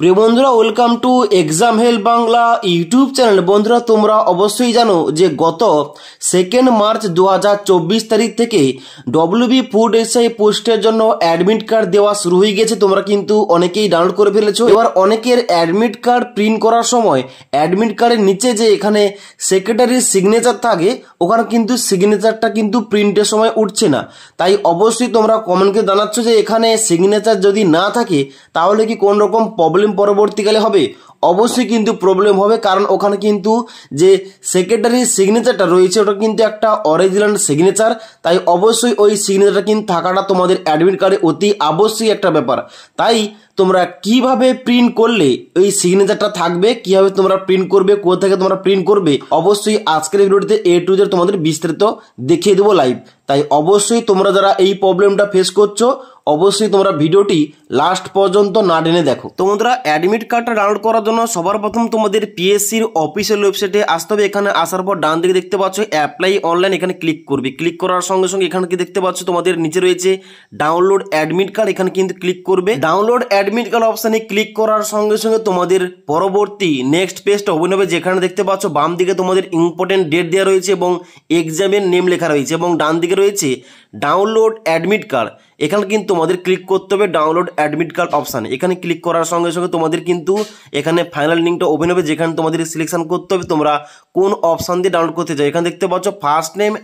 প্রিয় বন্ধুরা welcome to exam hell Bangla YouTube channel বন্ধুরা তোমরা অবশ্যই জানো যে গত সেকেন্ড মার্চ দু তারিখ থেকে বি ফুড এসআই পোস্টের জন্য অ্যাডমিট কার্ড দেওয়া শুরু হয়ে গেছে তোমরা কিন্তু অনেকেই ডাউনলোড করে ফেলেছো এবার অনেকের অ্যাডমিট কার্ড প্রিন্ট করার সময় অ্যাডমিট কার্ডের নিচে যে এখানে সেক্রেটারির সিগনেচার থাকে ওখানে কিন্তু সিগনেচারটা কিন্তু প্রিন্টের সময় উঠছে না তাই অবশ্যই তোমরা কমেন্টকে জানাচ্ছ যে এখানে সিগনেচার যদি না থাকে তাহলে কি কোনোরকম রকম প্রবলেম প্রবলেম পরবর্তীকালে হবে অবশ্যই কিন্তু প্রবলেম হবে কারণ ওখানে কিন্তু যে সেক্রেটারি সিগনেচারটা রয়েছে ওটা কিন্তু একটা অরিজিনাল সিগনেচার তাই অবশ্যই ওই সিগনেচারটা কিন্তু থাকাটা তোমাদের অ্যাডমিট কার্ডে অতি আবশ্যিক একটা ব্যাপার তাই তোমরা কিভাবে প্রিন্ট করলে ওই সিগনেচারটা থাকবে কিভাবে তোমরা প্রিন্ট করবে কোথা থেকে তোমরা প্রিন্ট করবে অবশ্যই আজকের ভিডিওতে এ টু জেড তোমাদের বিস্তারিত দেখিয়ে দেবো লাইভ তাই অবশ্যই তোমরা যারা এই প্রবলেমটা ফেস করছো অবশ্যই তোমরা ভিডিওটি লাস্ট পর্যন্ত না টেনে দেখো তোমরা অ্যাডমিট কার্ডটা ডাউনলোড করার জন্য জন্য সবার প্রথম তোমাদের পিএসসির অফিসিয়াল ওয়েবসাইটে আসতে হবে এখানে আসার পর ডান দিকে দেখতে পাচ্ছ অ্যাপ্লাই অনলাইন এখানে ক্লিক করবে ক্লিক করার সঙ্গে সঙ্গে এখানে কি দেখতে পাচ্ছ তোমাদের নিচে রয়েছে ডাউনলোড অ্যাডমিট কার্ড এখানে কিন্তু ক্লিক করবে ডাউনলোড অ্যাডমিট কার্ড অপশানে ক্লিক করার সঙ্গে সঙ্গে তোমাদের পরবর্তী নেক্সট পেজটা ওপেন হবে যেখানে দেখতে পাচ্ছ বাম দিকে তোমাদের ইম্পর্টেন্ট ডেট দেওয়া রয়েছে এবং এক্সামের নেম লেখা রয়েছে এবং ডান দিকে রয়েছে ডাউনলোড অ্যাডমিট কার্ড এখানে কিন্তু তোমাদের ক্লিক করতে হবে ডাউনলোড অ্যাডমিট কার্ড অপশানে এখানে ক্লিক করার সঙ্গে সঙ্গে তোমাদের কিন্তু এখানে ফাইনাল লিঙ্কটা ওপেন হবে যেখানে তোমাদের সিলেকশান করতে হবে তোমরা কোন অপশান দিয়ে ডাউনলোড করতে চাই এখানে দেখতে পাচ্ছ ফার্স্ট নেম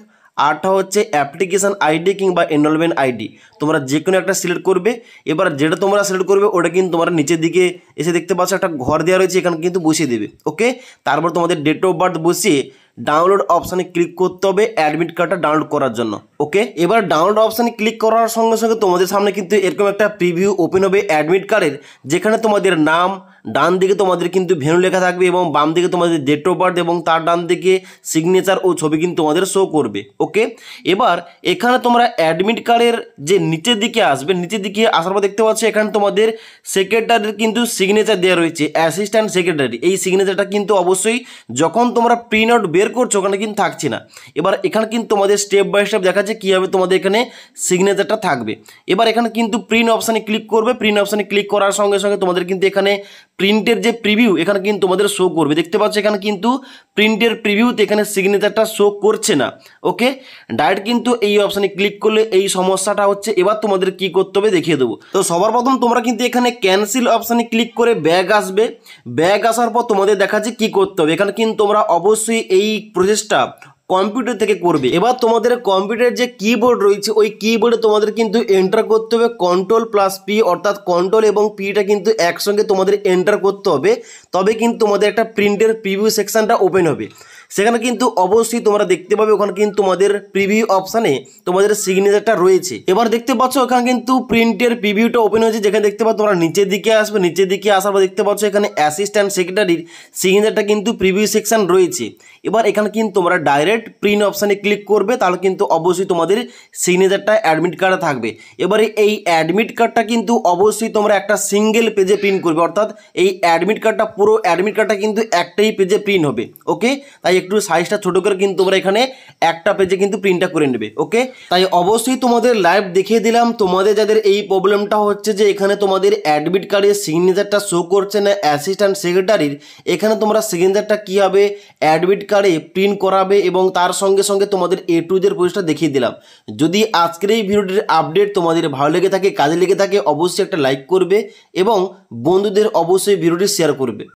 আরটা হচ্ছে অ্যাপ্লিকেশান আইডি কিংবা এনরোলমেন্ট আইডি তোমরা যে কোনো একটা সিলেক্ট করবে এবার যেটা তোমরা সিলেক্ট করবে ওটা কিন্তু তোমরা নিচের দিকে এসে দেখতে পাচ্ছ একটা ঘর দেওয়া রয়েছে এখানে কিন্তু বসিয়ে দেবে ওকে তারপর তোমাদের ডেট অফ বার্থ বসিয়ে ডাউনলোড অপশানে ক্লিক করতে হবে অ্যাডমিট কার্ডটা ডাউনলোড করার জন্য ওকে এবার ডাউনলোড অপশানে ক্লিক করার সঙ্গে সঙ্গে তোমাদের সামনে কিন্তু এরকম একটা প্রিভিউ ওপেন হবে অ্যাডমিট কার্ডের যেখানে তোমাদের নাম ডান দিকে তোমাদের কিন্তু ভেনু লেখা থাকবে এবং বাম দিকে তোমাদের ডেট অফ বার্থ এবং তার ডান দিকে সিগনেচার ও ছবি কিন্তু তোমাদের শো করবে ওকে এবার এখানে তোমরা অ্যাডমিট কার্ডের যে নিচের দিকে আসবে নিচের দিকে আসার পর দেখতে পাচ্ছ এখানে তোমাদের সেক্রেটারির কিন্তু সিগনেচার দেওয়া রয়েছে অ্যাসিস্ট্যান্ট সেক্রেটারি এই সিগনেচারটা কিন্তু অবশ্যই যখন তোমরা প্রিন্ট আউট বের করছো ওখানে কিন্তু থাকছে না এবার এখানে কিন্তু তোমাদের স্টেপ বাই স্টেপ দেখাচ্ছে কীভাবে তোমাদের এখানে সিগনেচারটা থাকবে এবার এখানে কিন্তু প্রিন্ট অপশানে ক্লিক করবে প্রিন্ট অপশানে ক্লিক করার সঙ্গে সঙ্গে তোমাদের কিন্তু এখানে প্রিন্টের যে প্রিভিউ এখানে কিন্তু তোমাদের শো করবে দেখতে পাচ্ছ এখানে কিন্তু প্রিন্টের প্রিভিউতে এখানে সিগনেচারটা শো করছে না ওকে ডাইরেক্ট কিন্তু এই অপশানে ক্লিক করলে এই সমস্যাটা হচ্ছে এবার তোমাদের কি করতে হবে দেখিয়ে দেবো তো সবার প্রথম তোমরা কিন্তু এখানে ক্যান্সেল অপশানে ক্লিক করে ব্যাগ আসবে ব্যাগ আসার পর তোমাদের দেখাচ্ছে কি করতে হবে এখানে কিন্তু তোমরা অবশ্যই এই প্রসেসটা কম্পিউটার থেকে করবে এবার তোমাদের কম্পিউটারের যে কিবোর্ড রয়েছে ওই কিবোর্ডে তোমাদের কিন্তু এন্টার করতে হবে কন্ট্রোল প্লাস পি অর্থাৎ কন্ট্রোল এবং পিটা কিন্তু একসঙ্গে তোমাদের এন্টার করতে হবে তবে কিন্তু তোমাদের একটা প্রিন্টের প্রিভিউ সেকশানটা ওপেন হবে সেখানে কিন্তু অবশ্যই তোমরা দেখতে পাবে ওখানে কিন্তু তোমাদের প্রিভিউ অপশানে তোমাদের সিগনেচারটা রয়েছে এবার দেখতে পাচ্ছ ওখানে কিন্তু প্রিন্টের প্রিভিউটা ওপেন হয়েছে যেখানে দেখতে পাচ্ছ তোমরা নিচের দিকে আসবে নিচের দিকে আসার পর দেখতে পাচ্ছ এখানে অ্যাসিস্ট্যান্ট সেক্রেটারির সিগনেচারটা কিন্তু প্রিভিউ সেকশন রয়েছে এবার এখানে কিন্তু তোমরা ডাইরেক্ট প্রিন্ট অপশানে ক্লিক করবে তাহলে কিন্তু অবশ্যই তোমাদের সিগনেচারটা অ্যাডমিট কার্ডে থাকবে এবারে এই অ্যাডমিট কার্ডটা কিন্তু অবশ্যই তোমরা একটা সিঙ্গেল পেজে প্রিন্ট করবে অর্থাৎ এই অ্যাডমিট কার্ডটা পুরো অ্যাডমিট কার্ডটা কিন্তু একটাই পেজে প্রিন্ট হবে ওকে তাই একটু সাইজটা ছোটো করে কিন্তু তোমরা এখানে একটা পেজে কিন্তু প্রিন্টটা করে নেবে ওকে তাই অবশ্যই তোমাদের লাইভ দেখিয়ে দিলাম তোমাদের যাদের এই প্রবলেমটা হচ্ছে যে এখানে তোমাদের অ্যাডমিট কার্ডের সিগনেচারটা শো করছে না অ্যাসিস্ট্যান্ট সেক্রেটারির এখানে তোমরা সিগনেচারটা কী হবে অ্যাডমিট কার্ডে প্রিন্ট করাবে এবং তার সঙ্গে সঙ্গে তোমাদের এ টু জের প্রচেষ্টা দেখিয়ে দিলাম যদি আজকের এই ভিডিওটির আপডেট তোমাদের ভালো লেগে থাকে কাজে লেগে থাকে অবশ্যই একটা লাইক করবে এবং বন্ধুদের অবশ্যই ভিডিওটি শেয়ার করবে